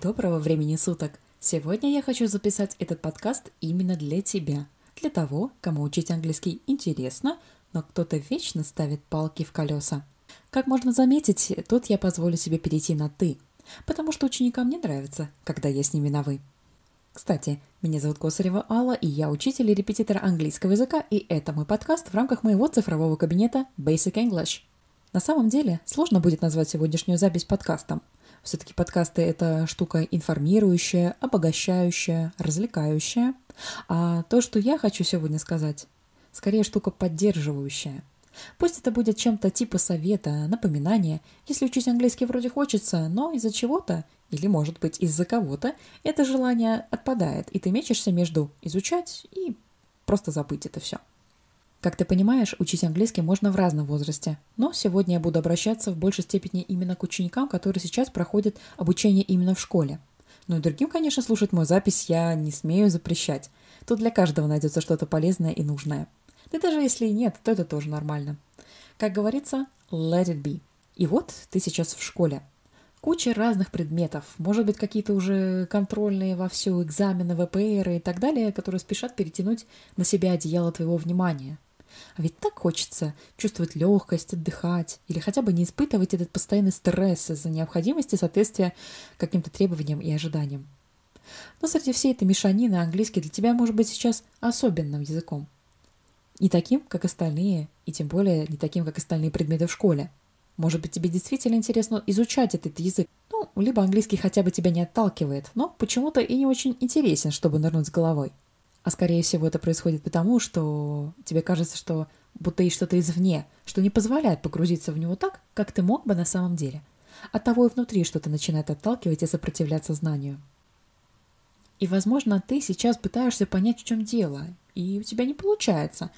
Доброго времени суток! Сегодня я хочу записать этот подкаст именно для тебя, для того, кому учить английский интересно, но кто-то вечно ставит палки в колеса. Как можно заметить, тут я позволю себе перейти на «ты», потому что ученикам не нравится, когда я с ними на «вы». Кстати, меня зовут Косарева Алла, и я учитель и репетитор английского языка, и это мой подкаст в рамках моего цифрового кабинета Basic English. На самом деле, сложно будет назвать сегодняшнюю запись подкастом – все-таки подкасты — это штука информирующая, обогащающая, развлекающая. А то, что я хочу сегодня сказать, скорее штука поддерживающая. Пусть это будет чем-то типа совета, напоминания, если учить английский вроде хочется, но из-за чего-то, или, может быть, из-за кого-то, это желание отпадает, и ты мечешься между изучать и просто забыть это все. Как ты понимаешь, учить английский можно в разном возрасте, но сегодня я буду обращаться в большей степени именно к ученикам, которые сейчас проходят обучение именно в школе. Ну и другим, конечно, слушать мою запись я не смею запрещать. Тут для каждого найдется что-то полезное и нужное. Да даже если и нет, то это тоже нормально. Как говорится, let it be. И вот ты сейчас в школе. Куча разных предметов, может быть, какие-то уже контрольные во все экзамены, ВПР и так далее, которые спешат перетянуть на себя одеяло твоего внимания – а ведь так хочется чувствовать легкость, отдыхать или хотя бы не испытывать этот постоянный стресс из-за необходимости соответствия каким-то требованиям и ожиданиям. Но среди всей этой мешанины английский для тебя может быть сейчас особенным языком. Не таким, как остальные, и тем более не таким, как остальные предметы в школе. Может быть, тебе действительно интересно изучать этот язык. Ну, либо английский хотя бы тебя не отталкивает, но почему-то и не очень интересен, чтобы нырнуть с головой. А скорее всего это происходит потому, что тебе кажется, что будто есть что-то извне, что не позволяет погрузиться в него так, как ты мог бы на самом деле. От того и внутри что-то начинает отталкивать и сопротивляться знанию. И, возможно, ты сейчас пытаешься понять, в чем дело, и у тебя не получается.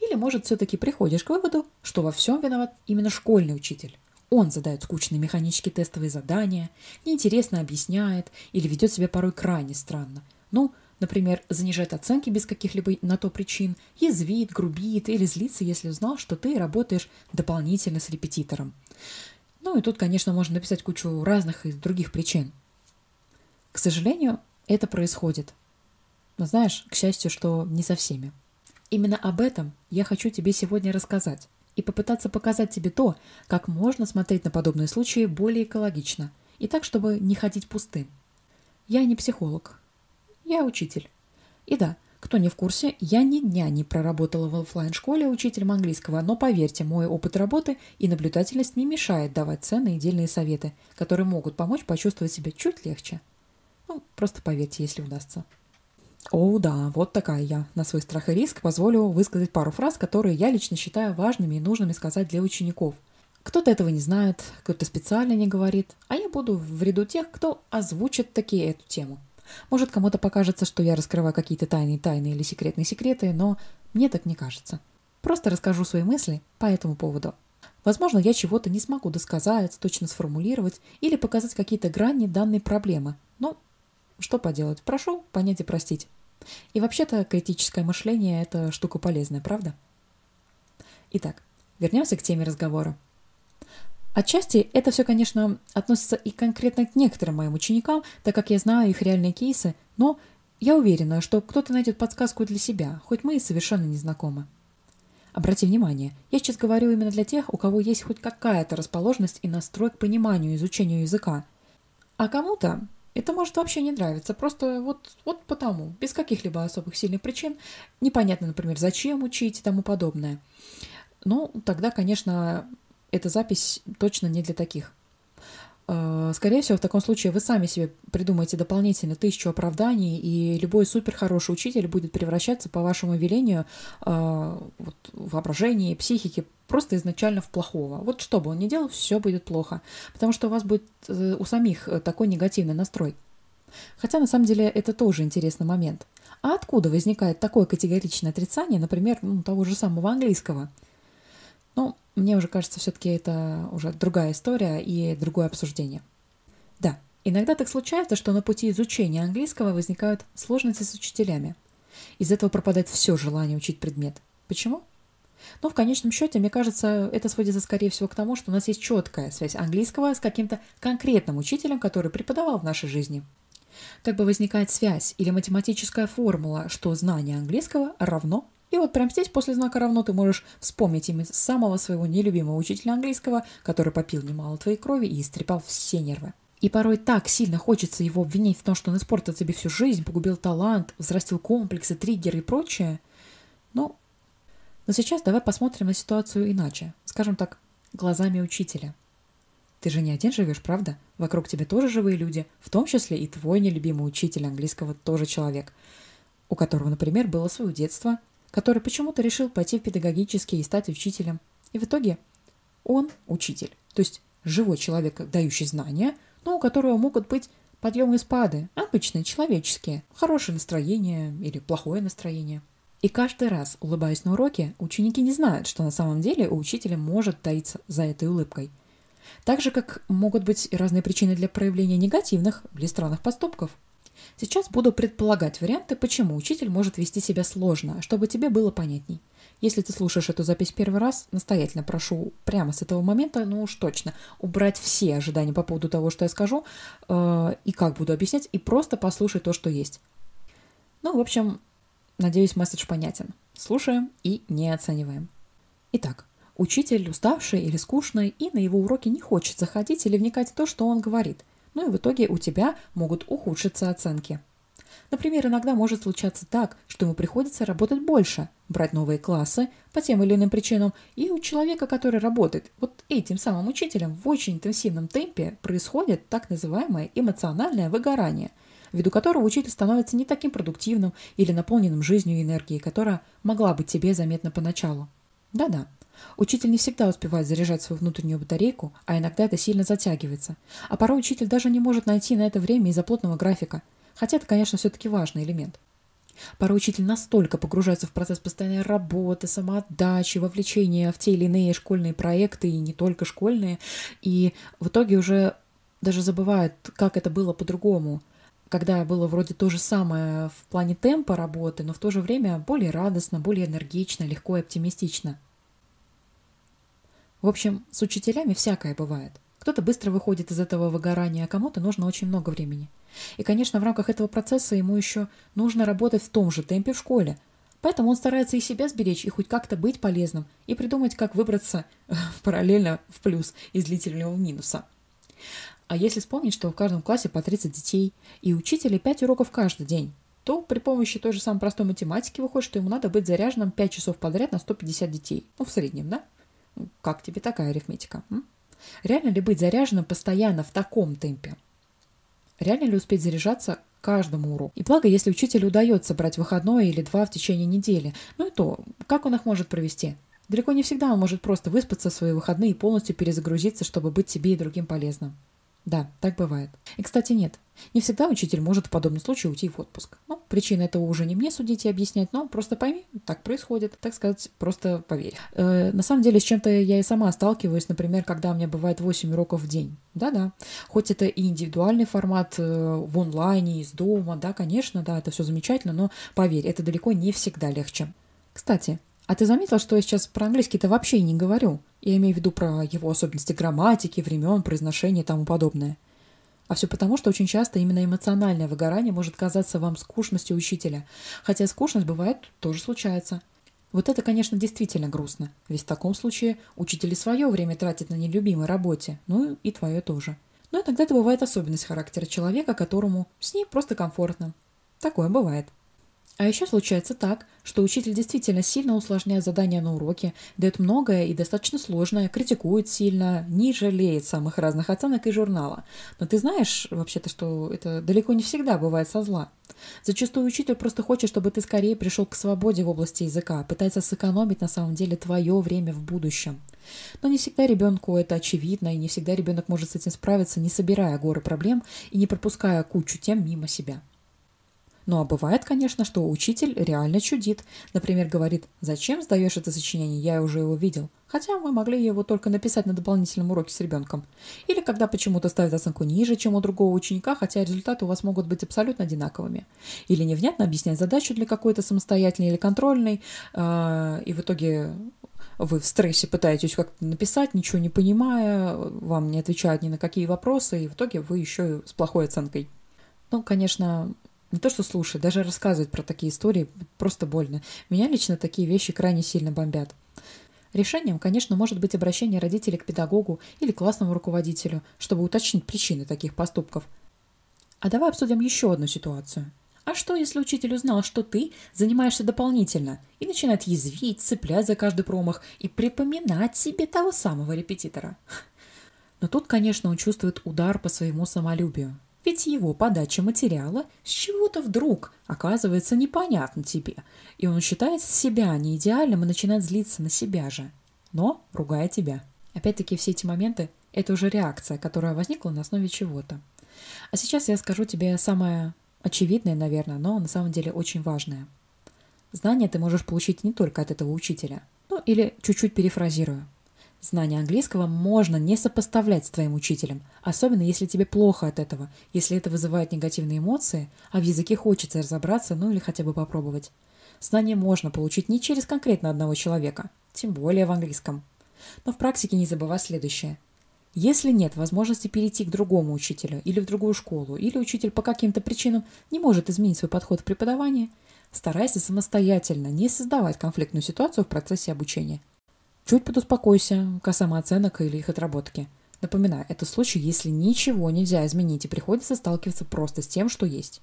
Или, может, все-таки приходишь к выводу, что во всем виноват именно школьный учитель. Он задает скучные механические тестовые задания, неинтересно объясняет или ведет себя порой крайне странно. Ну, Например, занижает оценки без каких-либо на то причин, язвит, грубит или злится, если узнал, что ты работаешь дополнительно с репетитором. Ну и тут, конечно, можно написать кучу разных и других причин. К сожалению, это происходит. Но знаешь, к счастью, что не со всеми. Именно об этом я хочу тебе сегодня рассказать и попытаться показать тебе то, как можно смотреть на подобные случаи более экологично и так, чтобы не ходить пустым. Я не психолог, я учитель. И да, кто не в курсе, я ни дня не проработала в офлайн-школе учителем английского, но поверьте, мой опыт работы и наблюдательность не мешает давать ценные и дельные советы, которые могут помочь почувствовать себя чуть легче. Ну, просто поверьте, если удастся. О, да, вот такая я. На свой страх и риск позволю высказать пару фраз, которые я лично считаю важными и нужными сказать для учеников. Кто-то этого не знает, кто-то специально не говорит, а я буду в ряду тех, кто озвучит такие эту тему – может, кому-то покажется, что я раскрываю какие-то тайные тайны или секретные секреты, но мне так не кажется. Просто расскажу свои мысли по этому поводу. Возможно, я чего-то не смогу досказать, точно сформулировать или показать какие-то грани данной проблемы. Ну, что поделать, прошу понять и простить. И вообще-то критическое мышление – это штука полезная, правда? Итак, вернемся к теме разговора. Отчасти это все, конечно, относится и конкретно к некоторым моим ученикам, так как я знаю их реальные кейсы, но я уверена, что кто-то найдет подсказку для себя, хоть мы и совершенно не знакомы. Обрати внимание, я сейчас говорю именно для тех, у кого есть хоть какая-то расположенность и настрой к пониманию и изучению языка. А кому-то это может вообще не нравиться, просто вот, вот потому, без каких-либо особых сильных причин, непонятно, например, зачем учить и тому подобное. Ну, тогда, конечно, эта запись точно не для таких. Э, скорее всего, в таком случае вы сами себе придумаете дополнительно тысячу оправданий, и любой суперхороший учитель будет превращаться по вашему велению э, вот, воображение, психики просто изначально в плохого. Вот что бы он ни делал, все будет плохо, потому что у вас будет э, у самих э, такой негативный настрой. Хотя на самом деле это тоже интересный момент. А откуда возникает такое категоричное отрицание, например, ну, того же самого английского – ну, мне уже кажется, все-таки это уже другая история и другое обсуждение. Да, иногда так случается, что на пути изучения английского возникают сложности с учителями. Из этого пропадает все желание учить предмет. Почему? Ну, в конечном счете, мне кажется, это сводится, скорее всего, к тому, что у нас есть четкая связь английского с каким-то конкретным учителем, который преподавал в нашей жизни. Как бы возникает связь или математическая формула, что знание английского равно и вот прямо здесь после знака равно ты можешь вспомнить имя самого своего нелюбимого учителя английского, который попил немало твоей крови и истрепал все нервы. И порой так сильно хочется его обвинить в том, что он испортил тебе всю жизнь, погубил талант, взрастил комплексы, триггеры и прочее. Но, но сейчас давай посмотрим на ситуацию иначе. Скажем так, глазами учителя. Ты же не один живешь, правда? Вокруг тебя тоже живые люди, в том числе и твой нелюбимый учитель английского тоже человек, у которого, например, было свое детство, который почему-то решил пойти в педагогический и стать учителем. И в итоге он учитель, то есть живой человек, дающий знания, но у которого могут быть подъемы и спады, обычные, человеческие, хорошее настроение или плохое настроение. И каждый раз, улыбаясь на уроке, ученики не знают, что на самом деле у учителя может таиться за этой улыбкой. Так же, как могут быть разные причины для проявления негативных или странных поступков – Сейчас буду предполагать варианты, почему учитель может вести себя сложно, чтобы тебе было понятней. Если ты слушаешь эту запись первый раз, настоятельно прошу прямо с этого момента, ну уж точно, убрать все ожидания по поводу того, что я скажу, э, и как буду объяснять, и просто послушай то, что есть. Ну, в общем, надеюсь, месседж понятен. Слушаем и не оцениваем. Итак, учитель уставший или скучный, и на его уроки не хочет заходить или вникать в то, что он говорит – ну и в итоге у тебя могут ухудшиться оценки. Например, иногда может случаться так, что ему приходится работать больше, брать новые классы по тем или иным причинам, и у человека, который работает вот этим самым учителем в очень интенсивном темпе, происходит так называемое эмоциональное выгорание, ввиду которого учитель становится не таким продуктивным или наполненным жизнью и энергией, которая могла быть тебе заметна поначалу. Да-да, Учитель не всегда успевает заряжать свою внутреннюю батарейку, а иногда это сильно затягивается. А порой учитель даже не может найти на это время из-за плотного графика, хотя это, конечно, все-таки важный элемент. Порой учитель настолько погружается в процесс постоянной работы, самоотдачи, вовлечения в те или иные школьные проекты, и не только школьные, и в итоге уже даже забывает, как это было по-другому, когда было вроде то же самое в плане темпа работы, но в то же время более радостно, более энергично, легко и оптимистично. В общем, с учителями всякое бывает. Кто-то быстро выходит из этого выгорания, а кому-то нужно очень много времени. И, конечно, в рамках этого процесса ему еще нужно работать в том же темпе в школе. Поэтому он старается и себя сберечь, и хоть как-то быть полезным, и придумать, как выбраться э, параллельно в плюс из длительного минуса. А если вспомнить, что в каждом классе по 30 детей, и учителя 5 уроков каждый день, то при помощи той же самой простой математики выходит, что ему надо быть заряженным 5 часов подряд на 150 детей. Ну, в среднем, да? Как тебе такая арифметика? М? Реально ли быть заряженным постоянно в таком темпе? Реально ли успеть заряжаться каждому уроку? И благо, если учителю удается брать выходной или два в течение недели. Ну и то, как он их может провести? Далеко не всегда он может просто выспаться в свои выходные и полностью перезагрузиться, чтобы быть себе и другим полезным. Да, так бывает. И, кстати, нет. Не всегда учитель может в подобном случае уйти в отпуск. Ну, причина этого уже не мне судить и объяснять, но просто пойми, так происходит, так сказать, просто поверь. Э, на самом деле, с чем-то я и сама сталкиваюсь, например, когда у меня бывает 8 уроков в день. Да-да, хоть это и индивидуальный формат э, в онлайне, из дома, да, конечно, да, это все замечательно, но поверь, это далеко не всегда легче. Кстати, а ты заметил, что я сейчас про английский-то вообще и не говорю? Я имею в виду про его особенности грамматики, времен, произношения и тому подобное. А все потому, что очень часто именно эмоциональное выгорание может казаться вам скучностью учителя. Хотя скучность бывает, тоже случается. Вот это, конечно, действительно грустно. Ведь в таком случае учитель свое время тратит на нелюбимой работе, ну и твое тоже. Но иногда это бывает особенность характера человека, которому с ней просто комфортно. Такое бывает. А еще случается так, что учитель действительно сильно усложняет задания на уроке, дает многое и достаточно сложное, критикует сильно, не жалеет самых разных оценок и журнала. Но ты знаешь вообще-то, что это далеко не всегда бывает со зла. Зачастую учитель просто хочет, чтобы ты скорее пришел к свободе в области языка, пытается сэкономить на самом деле твое время в будущем. Но не всегда ребенку это очевидно, и не всегда ребенок может с этим справиться, не собирая горы проблем и не пропуская кучу тем мимо себя. Ну а бывает, конечно, что учитель реально чудит. Например, говорит, зачем сдаешь это сочинение, я уже его видел. Хотя мы могли его только написать на дополнительном уроке с ребенком. Или когда почему-то ставят оценку ниже, чем у другого ученика, хотя результаты у вас могут быть абсолютно одинаковыми. Или невнятно объяснять задачу для какой-то самостоятельной или контрольной, а, и в итоге вы в стрессе пытаетесь как-то написать, ничего не понимая, вам не отвечают ни на какие вопросы, и в итоге вы еще и с плохой оценкой. Ну, конечно, не то что слушать, даже рассказывать про такие истории просто больно. Меня лично такие вещи крайне сильно бомбят. Решением, конечно, может быть обращение родителей к педагогу или классному руководителю, чтобы уточнить причины таких поступков. А давай обсудим еще одну ситуацию. А что, если учитель узнал, что ты занимаешься дополнительно и начинает язвить, цеплять за каждый промах и припоминать себе того самого репетитора? Но тут, конечно, он чувствует удар по своему самолюбию ведь его подача материала с чего-то вдруг оказывается непонятна тебе, и он считает себя неидеальным и начинает злиться на себя же, но ругая тебя. Опять-таки все эти моменты – это уже реакция, которая возникла на основе чего-то. А сейчас я скажу тебе самое очевидное, наверное, но на самом деле очень важное. Знания ты можешь получить не только от этого учителя. Ну или чуть-чуть перефразирую. Знание английского можно не сопоставлять с твоим учителем, особенно если тебе плохо от этого, если это вызывает негативные эмоции, а в языке хочется разобраться, ну или хотя бы попробовать. Знание можно получить не через конкретно одного человека, тем более в английском. Но в практике не забывай следующее. Если нет возможности перейти к другому учителю или в другую школу, или учитель по каким-то причинам не может изменить свой подход в преподавании, старайся самостоятельно не создавать конфликтную ситуацию в процессе обучения – Чуть подуспокойся касаемо оценок или их отработки. Напоминаю, это случай, если ничего нельзя изменить и приходится сталкиваться просто с тем, что есть.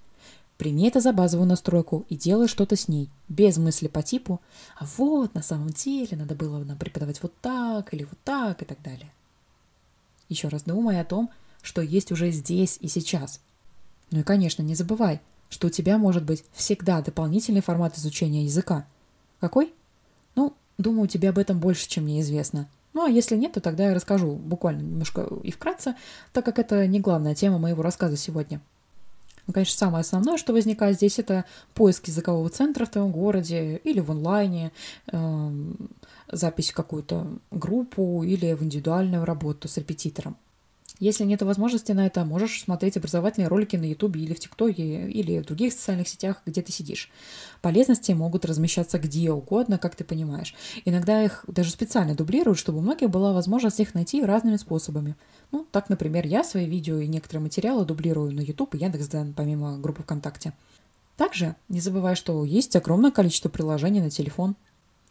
Прими это за базовую настройку и делай что-то с ней, без мысли по типу «а вот, на самом деле, надо было нам преподавать вот так или вот так» и так далее. Еще раз думай о том, что есть уже здесь и сейчас. Ну и, конечно, не забывай, что у тебя может быть всегда дополнительный формат изучения языка. Какой? Ну, Думаю, тебе об этом больше, чем мне известно. Ну а если нет, то тогда я расскажу буквально немножко и вкратце, так как это не главная тема моего рассказа сегодня. Ну, конечно, самое основное, что возникает здесь, это поиск языкового центра в твоем городе или в онлайне, эм, запись в какую-то группу или в индивидуальную работу с репетитором. Если нет возможности на это, можешь смотреть образовательные ролики на YouTube или в ТикТоке, или в других социальных сетях, где ты сидишь. Полезности могут размещаться где угодно, как ты понимаешь. Иногда их даже специально дублируют, чтобы у многих была возможность их найти разными способами. Ну, так, например, я свои видео и некоторые материалы дублирую на YouTube и Яндекс.Дзен, помимо группы ВКонтакте. Также не забывай, что есть огромное количество приложений на телефон.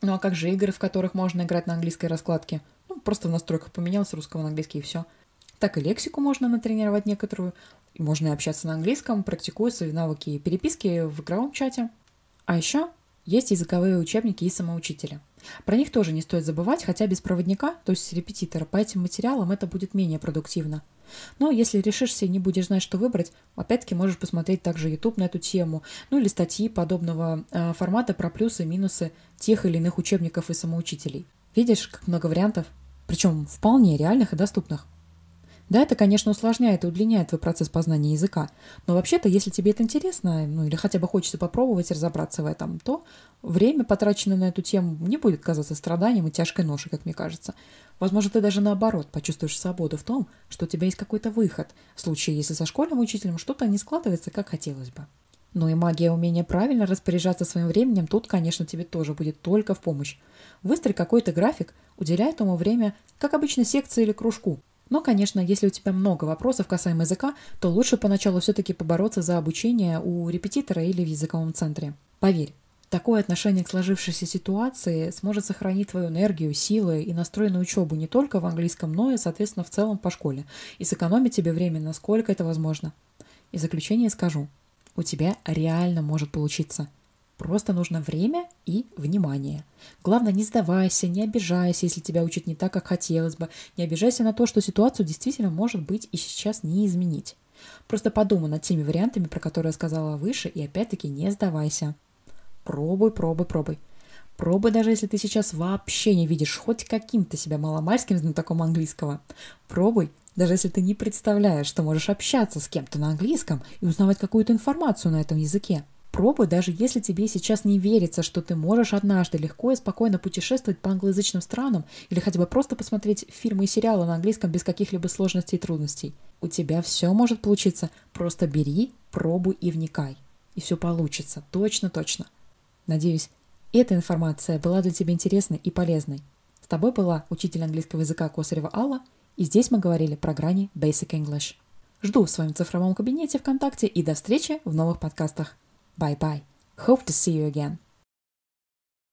Ну а как же игры, в которых можно играть на английской раскладке? Ну, просто в настройках поменялось русского на английский и все – так и лексику можно натренировать некоторую. можно и общаться на английском, практикуя свои навыки переписки в игровом чате. А еще есть языковые учебники и самоучители. Про них тоже не стоит забывать, хотя без проводника, то есть репетитора, по этим материалам это будет менее продуктивно. Но если решишься и не будешь знать, что выбрать, опять-таки можешь посмотреть также YouTube на эту тему, ну или статьи подобного э, формата про плюсы и минусы тех или иных учебников и самоучителей. Видишь, как много вариантов, причем вполне реальных и доступных. Да, это, конечно, усложняет и удлиняет твой процесс познания языка, но вообще-то, если тебе это интересно, ну или хотя бы хочется попробовать разобраться в этом, то время, потраченное на эту тему, не будет казаться страданием и тяжкой ношей, как мне кажется. Возможно, ты даже наоборот почувствуешь свободу в том, что у тебя есть какой-то выход, в случае, если со школьным учителем что-то не складывается, как хотелось бы. Ну и магия умения правильно распоряжаться своим временем тут, конечно, тебе тоже будет только в помощь. Выстрой какой-то график, уделяй этому время, как обычно, секции или кружку, но, конечно, если у тебя много вопросов касаемо языка, то лучше поначалу все-таки побороться за обучение у репетитора или в языковом центре. Поверь, Такое отношение к сложившейся ситуации сможет сохранить твою энергию, силы и настрой на учебу не только в английском, но и, соответственно, в целом по школе, и сэкономить тебе время, насколько это возможно. И заключение скажу, у тебя реально может получиться – Просто нужно время и внимание. Главное, не сдавайся, не обижайся, если тебя учат не так, как хотелось бы. Не обижайся на то, что ситуацию действительно может быть и сейчас не изменить. Просто подумай над теми вариантами, про которые я сказала выше, и опять-таки не сдавайся. Пробуй, пробуй, пробуй. Пробуй, даже если ты сейчас вообще не видишь хоть каким-то себя маломальским знатоком английского. Пробуй, даже если ты не представляешь, что можешь общаться с кем-то на английском и узнавать какую-то информацию на этом языке. Попробуй, даже если тебе сейчас не верится, что ты можешь однажды легко и спокойно путешествовать по англоязычным странам или хотя бы просто посмотреть фильмы и сериалы на английском без каких-либо сложностей и трудностей. У тебя все может получиться. Просто бери, пробуй и вникай. И все получится. Точно-точно. Надеюсь, эта информация была для тебя интересной и полезной. С тобой была учитель английского языка Косарева Алла, и здесь мы говорили про грани Basic English. Жду в своем цифровом кабинете ВКонтакте и до встречи в новых подкастах. Bye bye. Hope to see you again.